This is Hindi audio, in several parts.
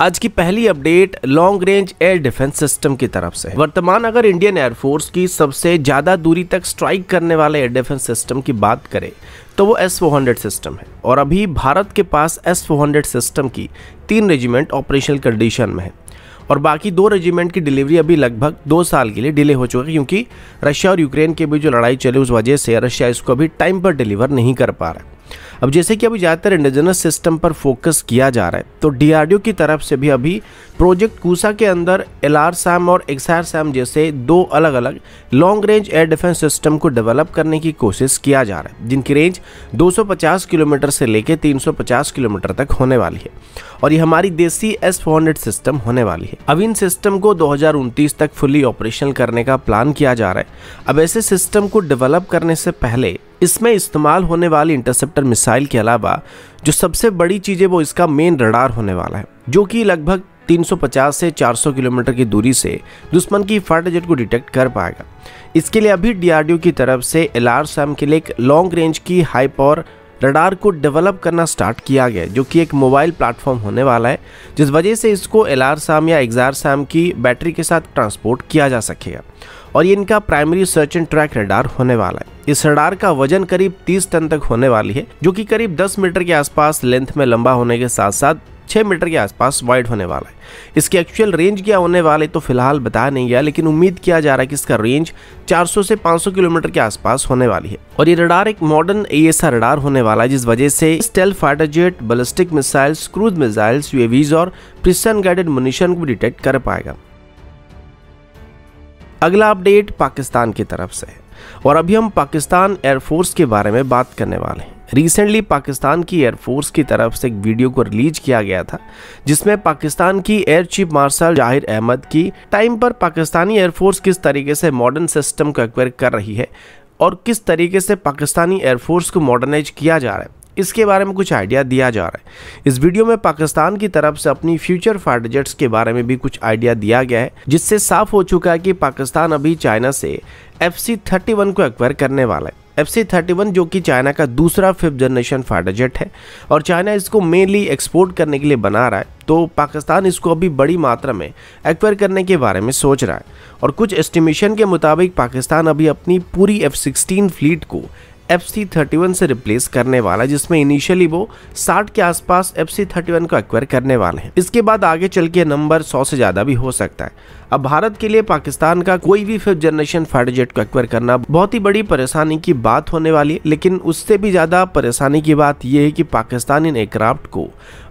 आज की पहली update long range air defence system की तरफ से वर्तमान अगर इंडियन एयरफोर्स की सबसे ज्यादा दूरी तक स्ट्राइक करने वाले एयर डिफेंस सिस्टम की बात करें तो वो एस फोर सिस्टम है और अभी भारत के पास एस फोर सिस्टम की तीन रेजिमेंट ऑपरेशनल कंडीशन में है और बाकी दो रेजिमेंट की डिलीवरी अभी लगभग दो साल के लिए डिले हो चुकी है क्योंकि रशिया और यूक्रेन के बीच जो लड़ाई चली उस वजह से रशिया इसको अभी टाइम पर डिलीवर नहीं कर पा रहा है अब जैसे कि अभी ज़्यादातर इंडिजिनस सिस्टम पर फोकस किया जा रहा है तो डी की तरफ से भी अभी प्रोजेक्ट कूसा के अंदर एल सैम और एक्सआर सैम जैसे दो अलग अलग long range air defence system को डेवलप करने की कोशिश किया जा रहा है जिनकी रेंज 250 किलोमीटर से लेकर 350 किलोमीटर तक होने वाली है और ये हमारी देसी एस सिस्टम होने वाली है अब इन सिस्टम को दो तक फुली ऑपरेशनल करने का प्लान किया जा रहा है अब ऐसे सिस्टम को डेवलप करने से पहले इसमें इस्तेमाल होने वाली इंटरसेप्टर मिसाइल मिसाइल के अलावा जो सबसे बड़ी चीज़ है वो इसका मेन रडार होने वाला है जो कि लगभग 350 से 400 किलोमीटर की दूरी से दुश्मन की फाइटर जेट को डिटेक्ट कर पाएगा इसके लिए अभी डीआरडीओ की तरफ से एल आर के लिए एक लॉन्ग रेंज की हाई पावर रडार को डेवलप करना स्टार्ट किया गया जो कि एक मोबाइल प्लेटफॉर्म होने वाला है जिस वजह से इसको एल आर या एग्जार की बैटरी के साथ ट्रांसपोर्ट किया जा सकेगा और ये इनका primary search and track radar होने वाला है इस रडार का वजन करीब 30 टन तक होने वाली है जो कि करीब 10 मीटर के आसपास लेंथ में लंबा होने के साथ साथ 6 मीटर के आसपास वाइड होने वाला है इसके एक्चुअल रेंज क्या होने वाले तो फिलहाल बताया नहीं गया लेकिन उम्मीद किया जा रहा है कि इसका रेंज 400 से 500 किलोमीटर के आसपास होने वाली है और ये रडार एक मॉडर्न एएसआर रडार होने वाला है जिस वजह से stealth fighter jet ballistic missiles cruise missiles UAVs और प्रिसन गाइडेड मुनिशन को डिटेक्ट कर पाएगा अगला अपडेट पाकिस्तान की तरफ से और अभी हम पाकिस्तान एयरफोर्स के बारे में बात करने वाले हैं रिसेंटली पाकिस्तान की एयरफोर्स की तरफ से एक वीडियो को रिलीज किया गया था जिसमें पाकिस्तान की एयर चीफ मार्शल जाहिर अहमद की टाइम पर पाकिस्तानी एयरफोर्स किस तरीके से मॉडर्न सिस्टम को एक्वायर कर रही है और किस तरीके से पाकिस्तानी एयरफोर्स को मॉडर्नाइज किया जा रहा है इसके बारे में कुछ आइडिया दिया जा रहा है इस वीडियो में पाकिस्तान की तरफ से अपनी फ्यूचर फाइटर जेट्स के बारे में भी कुछ आइडिया दिया गया है जिससे साफ हो चुका है कि पाकिस्तान अभी चाइना से एफ सी थर्टी वन को एक्वायर करने वाला है एफ सी थर्टी वन जो कि चाइना का दूसरा फिफ्थ जनरेशन फाइटर जेट है और चाइना इसको मेनली एक्सपोर्ट करने के लिए बना रहा है तो पाकिस्तान इसको अभी बड़ी मात्रा में एक्वायर करने के बारे में सोच रहा है और कुछ एस्टिमेशन के मुताबिक पाकिस्तान अभी अपनी पूरी एफ सिक्सटीन फ्लीट को एफ सी थर्टी वन से रिप्लेस करने वाला है जिसमें इनिशियली वो साठ के आसपास एफ सी थर्टी वन को एक्वायर करने वाले हैं इसके बाद आगे चल के नंबर सौ से ज़्यादा भी हो सकता है अब भारत के लिए पाकिस्तान का कोई भी फिफ्थ जनरेशन फाइटर जेट को एक्वायर करना बहुत ही बड़ी परेशानी की बात होने वाली है लेकिन उससे भी ज़्यादा परेशानी की बात यह है कि पाकिस्तान इन एयरक्राफ्ट को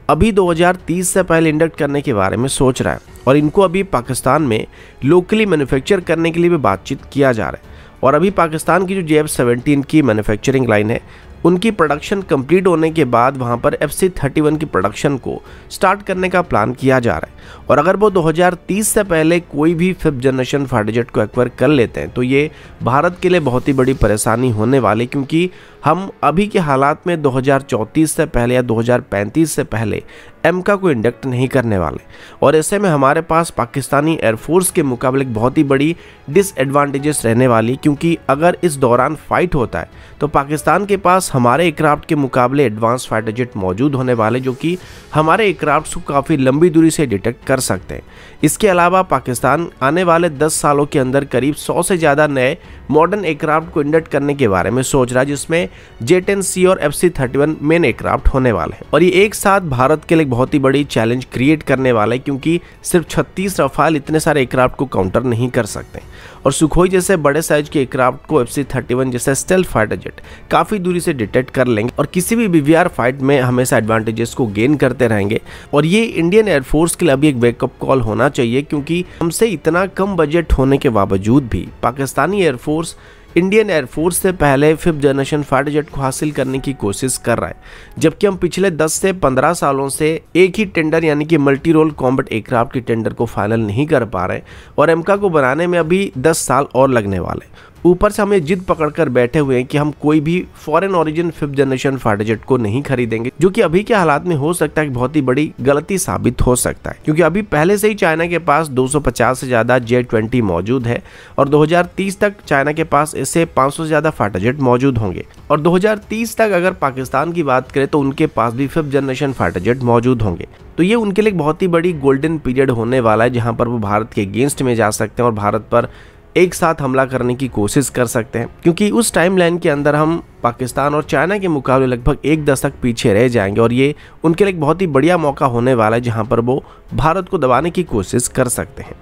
अभी 2030 से पहले इंडक्ट करने के बारे में सोच रहा है और इनको अभी पाकिस्तान में लोकली मैन्युफैक्चर करने के लिए भी बातचीत किया जा रहा है और अभी पाकिस्तान की जो जे एफ सेवेंटीन की मैन्युफैक्चरिंग लाइन है उनकी प्रोडक्शन कंप्लीट होने के बाद वहां पर एफ सी थर्टी वन की प्रोडक्शन को स्टार्ट करने का प्लान किया जा रहा है और अगर वो 2030 से पहले कोई भी फिफ्थ जनरेशन फाइटर जेट को एक्वायर कर लेते हैं तो ये भारत के लिए बहुत ही बड़ी परेशानी होने वाली क्योंकि हम अभी के हालात में 2034 से पहले या 2035 से पहले एमका को इंडक्ट नहीं करने वाले और ऐसे में हमारे पास पाकिस्तानी एयरफोर्स के मुकाबले बहुत ही बड़ी डिसएडवांटेजेस रहने वाली क्योंकि अगर इस दौरान फाइट होता है तो पाकिस्तान के पास हमारे एयरक्राफ्ट के मुकाबले एडवांस फाइटर जेट मौजूद होने वाले जो कि हमारे एयरक्राफ्ट को काफ़ी लंबी दूरी से डिटेक्ट कर सकते हैं इसके अलावा पाकिस्तान आने वाले दस सालों के अंदर करीब सौ से ज़्यादा नए मॉडर्न एयरक्राफ्ट को इंडक्ट करने के बारे में सोच रहा है जिसमें जेट सी और F C thirty one main aircraft होने वाले हैं और ये एक साथ भारत के लिए बहुत ही बड़ी चैलेंज क्रिएट करने वाला है क्योंकि सिर्फ 36 रफाल इतने सारे एयरक्राफ्ट को काउंटर नहीं कर सकते और सुखोई जैसे बड़े साइज के एयरक्राफ्ट को एफ सी थर्टी जैसे स्टेल फाइटर जेट काफ़ी दूरी से डिटेक्ट कर लेंगे और किसी भी बी फाइट में हमेशा एडवांटेजेस को गेन करते रहेंगे और ये इंडियन एयरफोर्स के लिए अभी एक वेकअप कॉल होना चाहिए क्योंकि हमसे इतना कम बजट होने के बावजूद भी पाकिस्तानी एयरफोर्स इंडियन एयरफोर्स से पहले फिफ्थ जनरेशन फाइटर जेट को हासिल करने की कोशिश कर रहा है जबकि हम पिछले 10 से 15 सालों से एक ही टेंडर यानी कि मल्टी रोल कॉम्बट एयरक्राफ्ट की टेंडर को फाइनल नहीं कर पा रहे और एमका को बनाने में अभी 10 साल और लगने वाले ऊपर से हमें जिद पकड़ कर बैठे हुए हैं कि हम कोई भी foreign origin fifth generation fighter jet को नहीं खरीदेंगे जो कि अभी के हालात में हो सकता है बहुत ही बड़ी गलती साबित हो सकता है क्योंकि अभी पहले से ही चाइना के पास 250 से ज़्यादा जे ट्वेंटी मौजूद है और 2030 तक चाइना के पास इससे 500 से ज़्यादा फाइटर जेट मौजूद होंगे और 2030 तक अगर पाकिस्तान की बात करें तो उनके पास भी फिफ्थ जनरेशन फाइटर जेट मौजूद होंगे तो ये उनके लिए बहुत ही बड़ी गोल्डन पीरियड होने वाला है जहाँ पर वो भारत के अगेंस्ट में जा सकते हैं और भारत पर एक साथ हमला करने की कोशिश कर सकते हैं क्योंकि उस टाइमलाइन के अंदर हम पाकिस्तान और चाइना के मुकाबले लगभग एक दशक पीछे रह जाएंगे और ये उनके लिए बहुत ही बढ़िया मौका होने वाला है जहां पर वो भारत को दबाने की कोशिश कर सकते हैं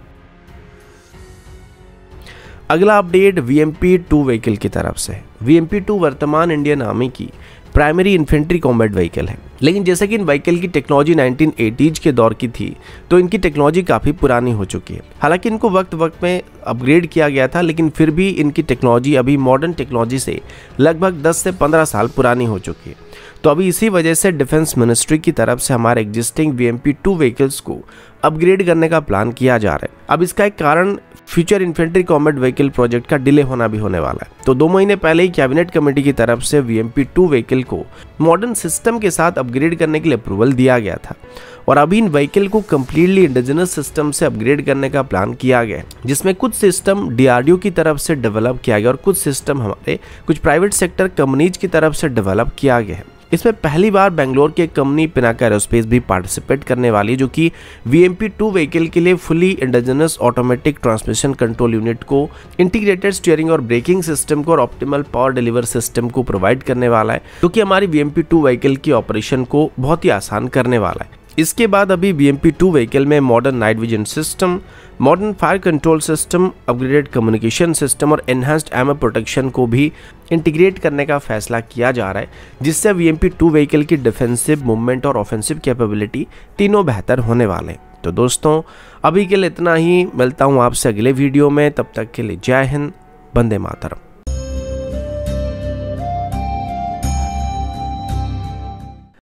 अगला update V M P two vehicle की तरफ से वी एम पी टू वर्तमान इंडियन आर्मी की प्राइमरी इन्फेंट्री कॉम्बैट व्हीकल है लेकिन जैसे कि इन व्हीकल की टेक्नोलॉजी 1980s के दौर की थी तो इनकी टेक्नोलॉजी काफ़ी पुरानी हो चुकी है हालांकि इनको वक्त वक्त में अपग्रेड किया गया था लेकिन फिर भी इनकी टेक्नोलॉजी अभी मॉडर्न टेक्नोलॉजी से लगभग 10 से 15 साल पुरानी हो चुकी है तो अभी इसी वजह से डिफेंस मिनिस्ट्री की तरफ से हमारे एग्जिस्टिंग वी एम व्हीकल्स को अपग्रेड करने का प्लान किया जा रहा है अब इसका एक कारण future infantry combat vehicle project का डिले होना भी होने वाला है तो दो महीने पहले ही कैबिनेट कमेटी की तरफ से वी एम व्हीकल को मॉडर्न सिस्टम के साथ अपग्रेड करने के लिए अप्रूवल दिया गया था और अभी इन व्हीकल को कम्प्लीटली इंडिजिनस सिस्टम से अपग्रेड करने का प्लान किया गया जिसमें कुछ सिस्टम डीआरडीओ की तरफ से डेवलप किया गया और कुछ सिस्टम हमारे कुछ प्राइवेट सेक्टर कंपनीज की तरफ से डेवलप किया गया है इसमें पहली बार बेंगलोर की कंपनी पिनाका एरोस्पेस भी पार्टिसिपेट करने वाली है जो कि V M P two vehicle के लिए fully indigenous automatic transmission control unit को इंटीग्रेटेड स्टीयरिंग और ब्रेकिंग सिस्टम को और ऑप्टिमल पावर डिलीवर सिस्टम को प्रोवाइड करने वाला है जो कि हमारी V M P two vehicle की ऑपरेशन को बहुत ही आसान करने वाला है इसके बाद अभी बी एम टू व्हीकल में modern night vision system modern fire control system upgraded communication system और एनहेंस्ड एम प्रोटेक्शन को भी इंटीग्रेट करने का फैसला किया जा रहा है जिससे वी एम टू व्हीकल की डिफेंसिव मूवमेंट और ऑफेंसिव कैपेबिलिटी तीनों बेहतर होने वाले हैं तो दोस्तों अभी के लिए इतना ही मिलता हूँ आपसे अगले वीडियो में तब तक के लिए जय हिंद बंदे मातरम